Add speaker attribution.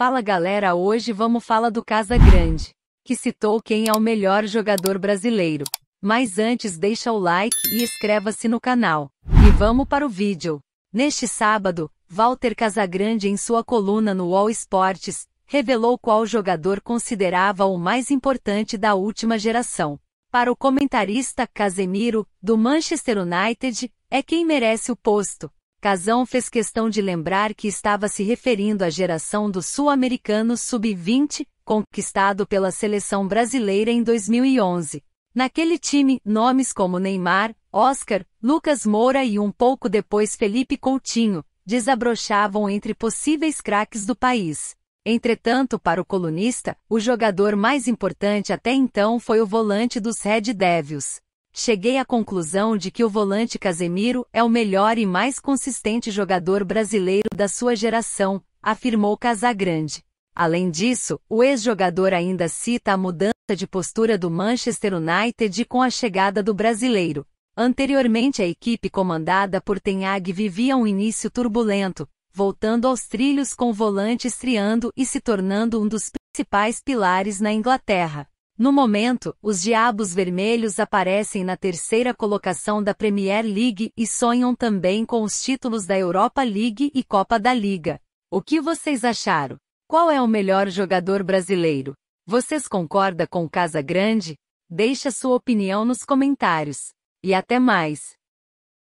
Speaker 1: Fala galera, hoje vamos falar do Casa Grande, que citou quem é o melhor jogador brasileiro. Mas antes deixa o like e inscreva-se no canal. E vamos para o vídeo. Neste sábado, Walter Casagrande em sua coluna no All Sports, revelou qual jogador considerava o mais importante da última geração. Para o comentarista Casemiro, do Manchester United, é quem merece o posto, Casão fez questão de lembrar que estava se referindo à geração do sul americano sub-20, conquistado pela seleção brasileira em 2011. Naquele time, nomes como Neymar, Oscar, Lucas Moura e um pouco depois Felipe Coutinho desabrochavam entre possíveis craques do país. Entretanto, para o colunista, o jogador mais importante até então foi o volante dos Red Devils. Cheguei à conclusão de que o volante Casemiro é o melhor e mais consistente jogador brasileiro da sua geração, afirmou Casagrande. Além disso, o ex-jogador ainda cita a mudança de postura do Manchester United com a chegada do brasileiro. Anteriormente, a equipe comandada por Hag vivia um início turbulento, voltando aos trilhos com o volante estriando e se tornando um dos principais pilares na Inglaterra. No momento, os Diabos Vermelhos aparecem na terceira colocação da Premier League e sonham também com os títulos da Europa League e Copa da Liga. O que vocês acharam? Qual é o melhor jogador brasileiro? Vocês concorda com o Casa Grande? Deixe sua opinião nos comentários. E até mais!